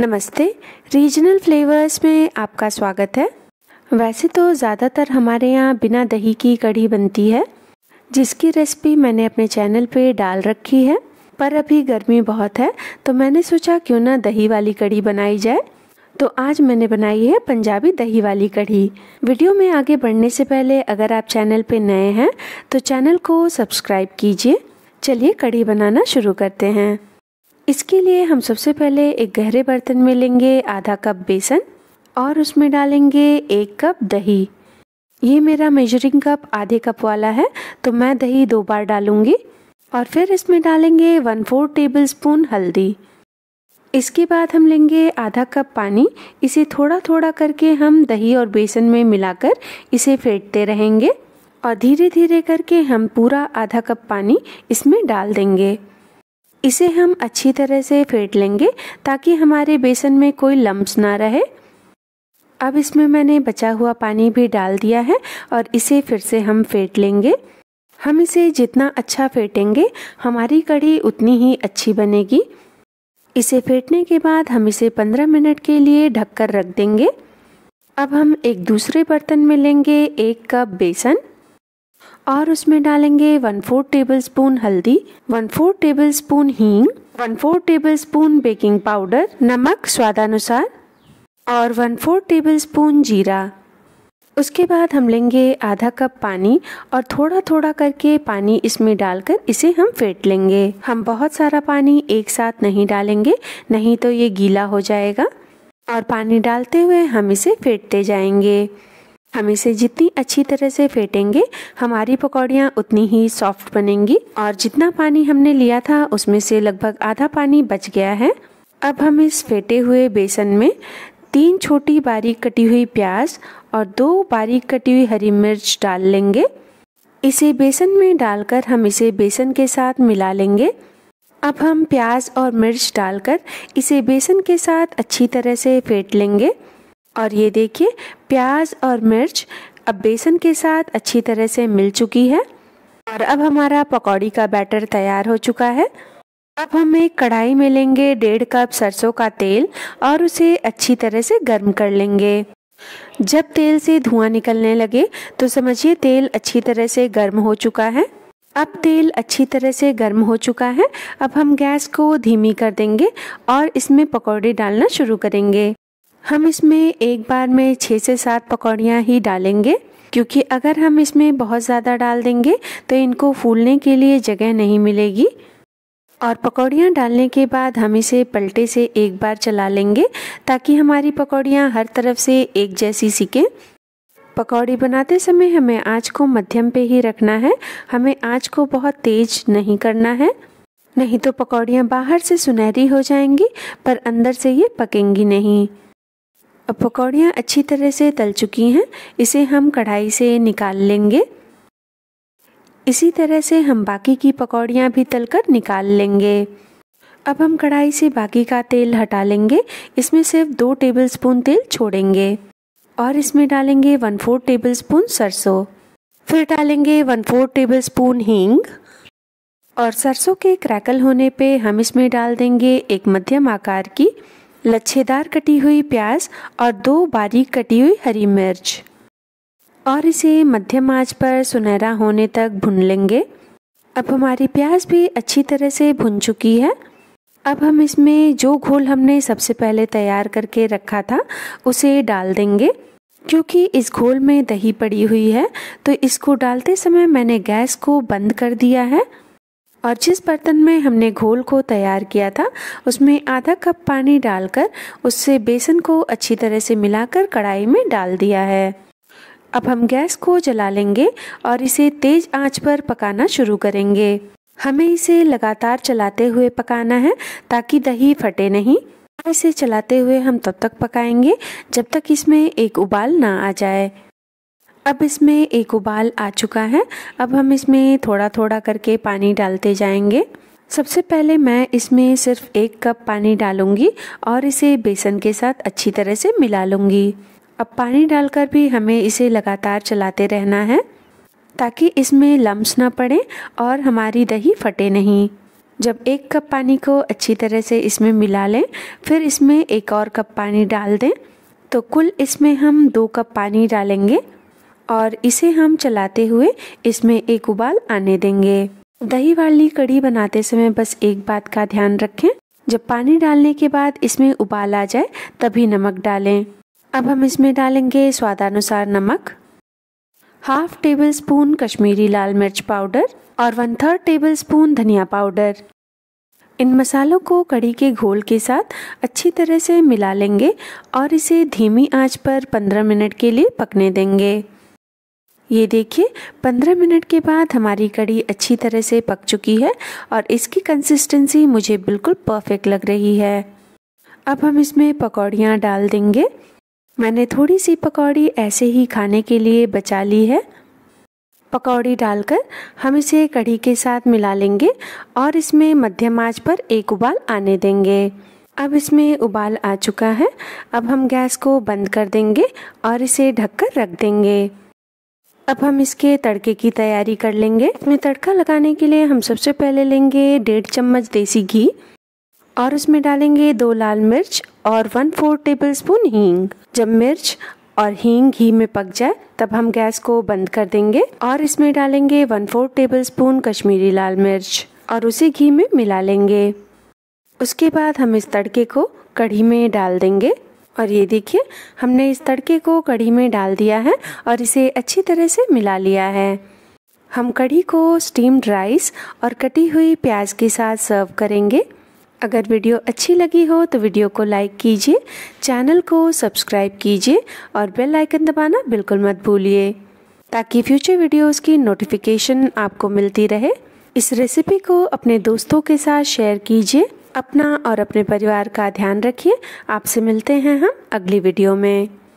नमस्ते regional flavours में आपका स्वागत है वैसे तो ज़्यादातर हमारे यहाँ बिना दही की कढ़ी बनती है जिसकी रेसिपी मैंने अपने चैनल पे डाल रखी है पर अभी गर्मी बहुत है तो मैंने सोचा क्यों ना दही वाली कढ़ी बनाई जाए तो आज मैंने बनाई है पंजाबी दही वाली कढ़ी वीडियो में आगे बढ़ने से पहले अगर आप चैनल पे नए हैं तो चैनल को सब्सक्राइब कीजिए चलिए कढ़ी बनाना शुरू करते हैं इसके लिए हम सबसे पहले एक गहरे बर्तन में लेंगे आधा कप बेसन और उसमें डालेंगे एक कप दही ये मेरा मेजरिंग कप आधे कप वाला है तो मैं दही दो बार डालूंगी और फिर इसमें डालेंगे वन फोर टेबल स्पून हल्दी इसके बाद हम लेंगे आधा कप पानी इसे थोड़ा थोड़ा करके हम दही और बेसन में मिलाकर इसे फेंटते रहेंगे और धीरे धीरे करके हम पूरा आधा कप पानी इसमें डाल देंगे इसे हम अच्छी तरह से फेंट लेंगे ताकि हमारे बेसन में कोई लम्ब ना रहे अब इसमें मैंने बचा हुआ पानी भी डाल दिया है और इसे फिर से हम फेंट लेंगे हम इसे जितना अच्छा फेंटेंगे हमारी कढ़ी उतनी ही अच्छी बनेगी इसे फेंटने के बाद हम इसे 15 मिनट के लिए ढककर रख देंगे अब हम एक दूसरे बर्तन में लेंगे एक कप बेसन और उसमें डालेंगे वन फोर टेबल स्पून हल्दी वन फोर टेबल स्पून हींग one four tablespoon baking powder नमक स्वादानुसार और वन फोर टेबल स्पून जीरा उसके बाद हम लेंगे आधा कप पानी और थोड़ा थोड़ा करके पानी इसमें डालकर इसे हम फेंट लेंगे हम बहुत सारा पानी एक साथ नहीं डालेंगे नहीं तो ये गीला हो जाएगा और पानी डालते हुए हम इसे फेंटते जाएंगे हम इसे जितनी अच्छी तरह से फेंटेंगे हमारी पकौड़ियाँ उतनी ही सॉफ्ट बनेंगी और जितना पानी हमने लिया था उसमें से लगभग आधा पानी बच गया है अब हम इस फेंटे हुए बेसन में तीन छोटी बारीक कटी हुई प्याज और दो बारीक कटी हुई हरी मिर्च डाल लेंगे इसे बेसन में डालकर हम इसे बेसन के साथ मिला लेंगे अब हम प्याज और मिर्च डालकर इसे बेसन के साथ अच्छी तरह से फेंट लेंगे और ये देखिए प्याज और मिर्च अब बेसन के साथ अच्छी तरह से मिल चुकी है और अब हमारा पकौड़ी का बैटर तैयार हो चुका है अब हम एक कढ़ाई में लेंगे डेढ़ कप सरसों का तेल और उसे अच्छी तरह से गर्म कर लेंगे जब तेल से धुआं निकलने लगे तो समझिए तेल अच्छी तरह से गर्म हो चुका है अब तेल अच्छी तरह से गर्म हो चुका है अब हम गैस को धीमी कर देंगे और इसमें पकौड़े डालना शुरू करेंगे हम इसमें एक बार में छः से सात पकौड़ियाँ ही डालेंगे क्योंकि अगर हम इसमें बहुत ज़्यादा डाल देंगे तो इनको फूलने के लिए जगह नहीं मिलेगी और पकौड़ियाँ डालने के बाद हम इसे पलटे से एक बार चला लेंगे ताकि हमारी पकौड़ियाँ हर तरफ से एक जैसी सीखें पकौड़ी बनाते समय हमें आँच को मध्यम पे ही रखना है हमें आँच को बहुत तेज नहीं करना है नहीं तो पकौड़ियाँ बाहर से सुनहरी हो जाएंगी पर अंदर से ये पकेंगी नहीं अब पकौड़ियाँ अच्छी तरह से तल चुकी हैं इसे हम कढ़ाई से निकाल लेंगे इसी तरह से हम बाकी की पकौड़ियाँ भी तलकर निकाल लेंगे अब हम कढ़ाई से बाकी का तेल हटा लेंगे इसमें सिर्फ दो टेबलस्पून तेल छोड़ेंगे और इसमें डालेंगे वन फोर टेबल स्पून सरसों फिर डालेंगे वन फोर टेबल स्पून हींग और सरसों के क्रैकल होने पे हम इसमें डाल देंगे एक मध्यम आकार की लच्छेदार कटी हुई प्याज और दो बारीक कटी हुई हरी मिर्च और इसे मध्यम आंच पर सुनहरा होने तक भून लेंगे अब हमारी प्याज भी अच्छी तरह से भुन चुकी है अब हम इसमें जो घोल हमने सबसे पहले तैयार करके रखा था उसे डाल देंगे क्योंकि इस घोल में दही पड़ी हुई है तो इसको डालते समय मैंने गैस को बंद कर दिया है और जिस बर्तन में हमने घोल को तैयार किया था उसमें आधा कप पानी डालकर उससे बेसन को अच्छी तरह से मिलाकर कढ़ाई में डाल दिया है अब हम गैस को जला लेंगे और इसे तेज़ आंच पर पकाना शुरू करेंगे हमें इसे लगातार चलाते हुए पकाना है ताकि दही फटे नहीं इसे चलाते हुए हम तब तक पकाएंगे जब तक इसमें एक उबाल ना आ जाए अब इसमें एक उबाल आ चुका है अब हम इसमें थोड़ा थोड़ा करके पानी डालते जाएंगे सबसे पहले मैं इसमें सिर्फ एक कप पानी डालूंगी और इसे बेसन के साथ अच्छी तरह से मिला लूँगी अब पानी डालकर भी हमें इसे लगातार चलाते रहना है ताकि इसमें लम्स ना पड़े और हमारी दही फटे नहीं जब एक कप पानी को अच्छी तरह से इसमें मिला लें फिर इसमें एक और कप पानी डाल दें तो कुल इसमें हम दो कप पानी डालेंगे और इसे हम चलाते हुए इसमें एक उबाल आने देंगे दही वाली कढ़ी बनाते समय बस एक बात का ध्यान रखें जब पानी डालने के बाद इसमें उबाल आ जाए तभी नमक डालें अब हम इसमें डालेंगे स्वादानुसार नमक हाफ टेबल स्पून कश्मीरी लाल मिर्च पाउडर और वन थर्ड टेबल स्पून धनिया पाउडर इन मसालों को कड़ी के घोल के साथ अच्छी तरह से मिला लेंगे और इसे धीमी आंच पर 15 मिनट के लिए पकने देंगे ये देखिए 15 मिनट के बाद हमारी कड़ी अच्छी तरह से पक चुकी है और इसकी कंसिस्टेंसी मुझे बिल्कुल परफेक्ट लग रही है अब हम इसमें पकौड़ियाँ डाल देंगे मैंने थोड़ी सी पकौड़ी ऐसे ही खाने के लिए बचा ली है पकौड़ी डालकर हम इसे कढ़ी के साथ मिला लेंगे और इसमें मध्यम आंच पर एक उबाल आने देंगे अब इसमें उबाल आ चुका है अब हम गैस को बंद कर देंगे और इसे ढककर रख देंगे अब हम इसके तड़के की तैयारी कर लेंगे इसमें तड़का लगाने के लिए हम सबसे पहले लेंगे डेढ़ चम्मच देसी घी और उसमें डालेंगे दो लाल मिर्च और वन फोर टेबल स्पून हींग जब मिर्च और हींग घी में पक जाए तब हम गैस को बंद कर देंगे और इसमें डालेंगे one four tablespoon Kashmiri लाल मिर्च और उसे घी में मिला लेंगे उसके बाद हम इस तड़के को कढ़ी में डाल देंगे और ये देखिए हमने इस तड़के को कढ़ी में डाल दिया है और इसे अच्छी तरह से मिला लिया है हम कढ़ी को स्टीम्ड राइस और कटी हुई प्याज के साथ सर्व करेंगे अगर वीडियो अच्छी लगी हो तो वीडियो को लाइक कीजिए चैनल को सब्सक्राइब कीजिए और बेल आइकन दबाना बिल्कुल मत भूलिए ताकि फ्यूचर वीडियोस की नोटिफिकेशन आपको मिलती रहे इस रेसिपी को अपने दोस्तों के साथ शेयर कीजिए अपना और अपने परिवार का ध्यान रखिए आपसे मिलते हैं हम अगली वीडियो में